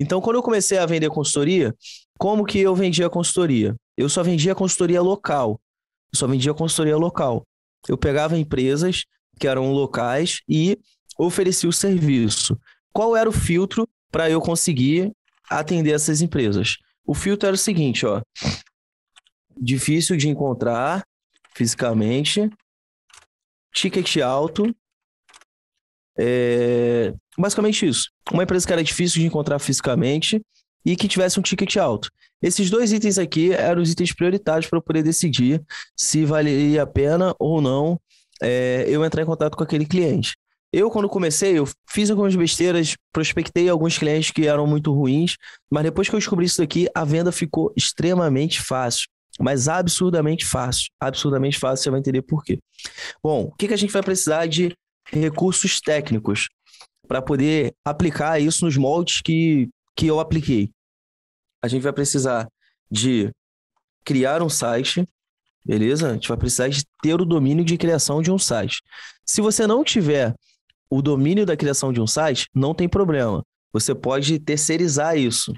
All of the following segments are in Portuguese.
Então, quando eu comecei a vender consultoria, como que eu vendia consultoria? Eu só vendia consultoria local. Eu só vendia consultoria local. Eu pegava empresas que eram locais e oferecia o serviço. Qual era o filtro para eu conseguir atender essas empresas? O filtro era o seguinte, ó. Difícil de encontrar fisicamente, ticket alto, é, basicamente isso. Uma empresa que era difícil de encontrar fisicamente e que tivesse um ticket alto. Esses dois itens aqui eram os itens prioritários para eu poder decidir se valeria a pena ou não é, eu entrar em contato com aquele cliente. Eu, quando comecei, eu fiz algumas besteiras, prospectei alguns clientes que eram muito ruins, mas depois que eu descobri isso daqui, a venda ficou extremamente fácil. Mas absurdamente fácil. Absurdamente fácil, você vai entender por quê. Bom, o que, que a gente vai precisar de recursos técnicos para poder aplicar isso nos moldes que, que eu apliquei. A gente vai precisar de criar um site, beleza? A gente vai precisar de ter o domínio de criação de um site. Se você não tiver o domínio da criação de um site, não tem problema. Você pode terceirizar isso.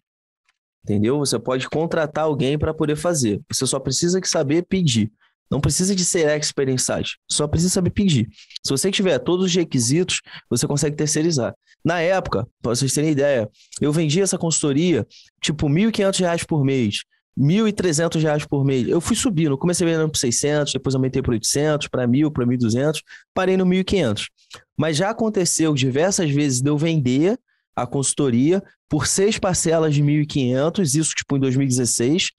Entendeu? Você pode contratar alguém para poder fazer. Você só precisa que saber pedir. Não precisa de ser expert em site, só precisa saber pedir. Se você tiver todos os requisitos, você consegue terceirizar. Na época, para vocês terem ideia, eu vendia essa consultoria tipo R$ 1.500 por mês. R$ 1.300 por mês. Eu fui subindo, comecei vendendo por 600, depois aumentei para 800, para 1.000, para 1.200, parei no 1.500. Mas já aconteceu diversas vezes de eu vender a consultoria por seis parcelas de 1.500, isso tipo em 2016,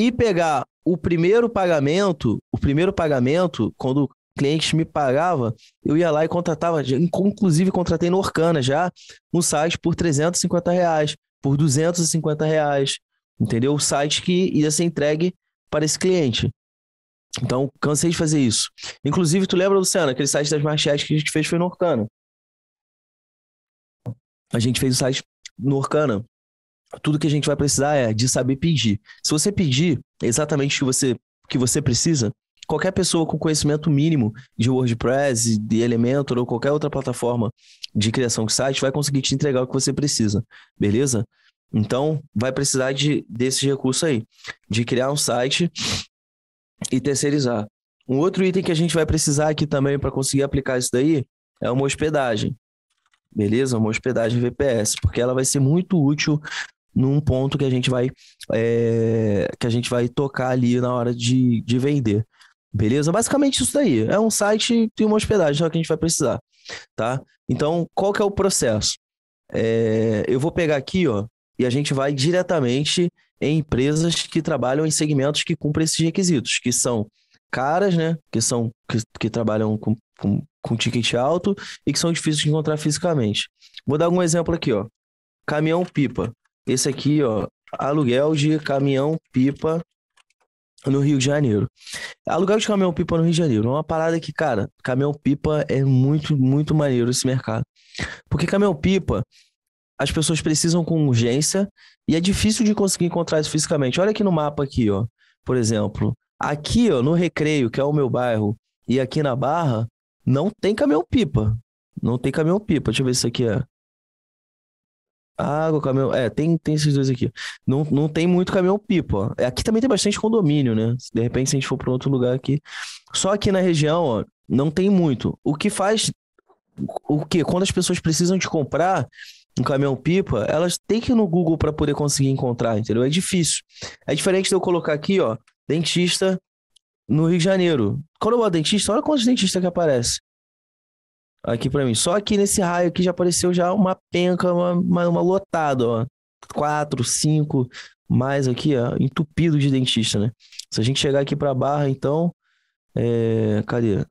e pegar o primeiro pagamento, o primeiro pagamento, quando o cliente me pagava, eu ia lá e contratava, inclusive contratei no Orkana já, um site por 350 reais, por 250 reais, entendeu? O site que ia ser entregue para esse cliente. Então, cansei de fazer isso. Inclusive, tu lembra, Luciana, aquele site das marchas que a gente fez foi no Orkana. A gente fez o site no Orkana tudo que a gente vai precisar é de saber pedir. Se você pedir exatamente o que você, que você precisa, qualquer pessoa com conhecimento mínimo de WordPress, de Elementor ou qualquer outra plataforma de criação de site vai conseguir te entregar o que você precisa, beleza? Então, vai precisar de, desse recurso aí, de criar um site e terceirizar. Um outro item que a gente vai precisar aqui também para conseguir aplicar isso daí é uma hospedagem. Beleza? Uma hospedagem VPS, porque ela vai ser muito útil num ponto que a gente vai é, que a gente vai tocar ali na hora de, de vender. Beleza? Basicamente isso daí. É um site e uma hospedagem, só que a gente vai precisar, tá? Então, qual que é o processo? É, eu vou pegar aqui, ó, e a gente vai diretamente em empresas que trabalham em segmentos que cumprem esses requisitos, que são caras, né? Que são que, que trabalham com, com, com ticket alto e que são difíceis de encontrar fisicamente. Vou dar algum exemplo aqui, ó. Caminhão pipa. Esse aqui, ó, aluguel de caminhão pipa no Rio de Janeiro. Aluguel de caminhão pipa no Rio de Janeiro é uma parada que, cara, caminhão pipa é muito, muito maneiro esse mercado. Porque caminhão pipa, as pessoas precisam com urgência e é difícil de conseguir encontrar isso fisicamente. Olha aqui no mapa aqui, ó. Por exemplo, aqui, ó, no Recreio, que é o meu bairro, e aqui na Barra, não tem caminhão pipa. Não tem caminhão pipa. Deixa eu ver se isso aqui é. Água, caminhão. É, tem, tem esses dois aqui. Não, não tem muito caminhão-pipa. É, aqui também tem bastante condomínio, né? De repente, se a gente for para outro lugar aqui. Só aqui na região, ó, não tem muito. O que faz. O que? Quando as pessoas precisam de comprar um caminhão-pipa, elas têm que ir no Google para poder conseguir encontrar, entendeu? É difícil. É diferente de eu colocar aqui, ó, dentista no Rio de Janeiro. Quando eu boto dentista, olha quantos dentistas que aparece. Aqui para mim. Só aqui nesse raio aqui já apareceu já uma penca, uma, uma, uma lotada, ó. Quatro, cinco, mais aqui, ó, entupido de dentista, né? Se a gente chegar aqui pra Barra, então. É... Cadê?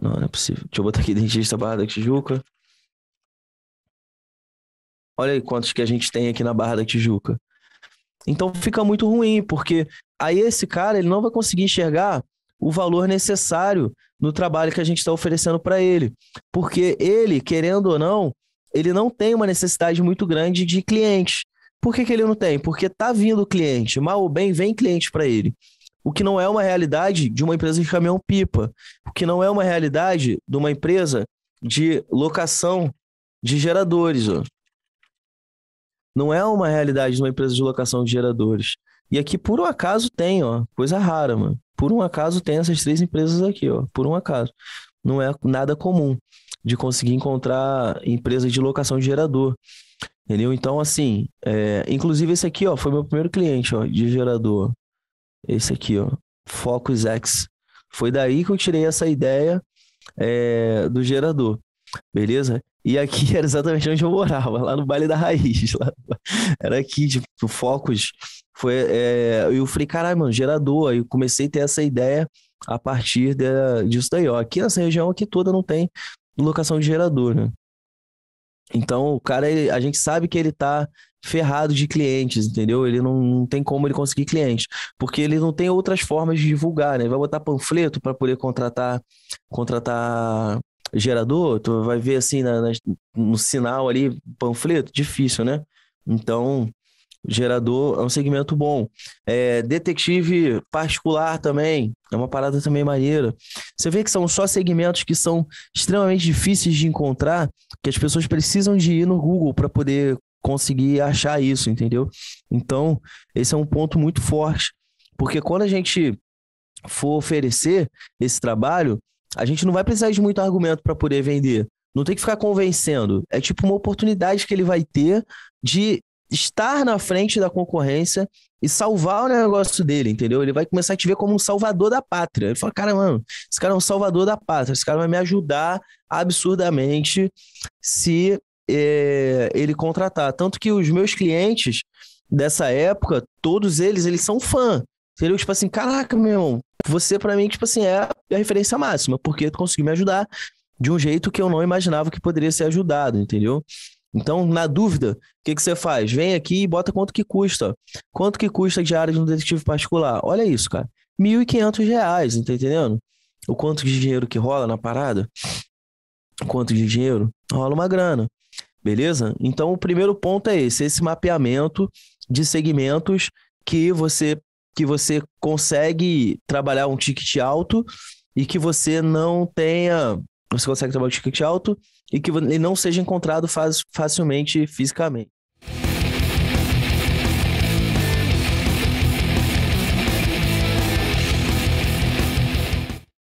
Não, não é possível. Deixa eu botar aqui dentista Barra da Tijuca. Olha aí quantos que a gente tem aqui na Barra da Tijuca. Então fica muito ruim, porque aí esse cara ele não vai conseguir enxergar o valor necessário no trabalho que a gente está oferecendo para ele. Porque ele, querendo ou não, ele não tem uma necessidade muito grande de clientes. Por que, que ele não tem? Porque está vindo cliente, mal ou bem, vem cliente para ele. O que não é uma realidade de uma empresa de caminhão-pipa. O que não é uma realidade de uma empresa de locação de geradores. Ó. Não é uma realidade de uma empresa de locação de geradores. E aqui, por um acaso, tem, ó. Coisa rara, mano. Por um acaso tem essas três empresas aqui, ó. Por um acaso. Não é nada comum de conseguir encontrar empresas de locação de gerador. Entendeu? Então, assim, é... inclusive esse aqui, ó, foi meu primeiro cliente, ó, de gerador. Esse aqui, ó, Focus X. Foi daí que eu tirei essa ideia é... do gerador, beleza? E aqui era exatamente onde eu morava, lá no Baile da Raiz. Lá... Era aqui, tipo, Focus foi, é, eu falei, caralho, mano, gerador. Aí eu comecei a ter essa ideia a partir de, disso daí. Ó. Aqui nessa região aqui toda não tem locação de gerador, né? Então, o cara, a gente sabe que ele tá ferrado de clientes, entendeu? Ele não, não, tem como ele conseguir clientes, porque ele não tem outras formas de divulgar, né? Ele vai botar panfleto para poder contratar contratar gerador, tu vai ver assim na, na, no sinal ali, panfleto, difícil, né? Então, Gerador é um segmento bom. É, detetive particular também é uma parada também maneira. Você vê que são só segmentos que são extremamente difíceis de encontrar, que as pessoas precisam de ir no Google para poder conseguir achar isso, entendeu? Então, esse é um ponto muito forte, porque quando a gente for oferecer esse trabalho, a gente não vai precisar de muito argumento para poder vender. Não tem que ficar convencendo. É tipo uma oportunidade que ele vai ter de estar na frente da concorrência e salvar o negócio dele, entendeu? Ele vai começar a te ver como um salvador da pátria. Ele fala, cara, mano, esse cara é um salvador da pátria, esse cara vai me ajudar absurdamente se é, ele contratar. Tanto que os meus clientes dessa época, todos eles, eles são fã, entendeu? Tipo assim, caraca, meu irmão, você para mim, tipo assim, é a referência máxima, porque tu conseguiu me ajudar de um jeito que eu não imaginava que poderia ser ajudado, entendeu? Então, na dúvida, o que, que você faz? Vem aqui e bota quanto que custa. Quanto que custa a diária de um detetive particular? Olha isso, cara. R$ 1.500, tá entendendo? O quanto de dinheiro que rola na parada? Quanto de dinheiro? Rola uma grana. Beleza? Então, o primeiro ponto é esse, esse mapeamento de segmentos que você que você consegue trabalhar um ticket alto e que você não tenha você consegue trabalhar um ticket alto e que ele não seja encontrado faz, facilmente fisicamente.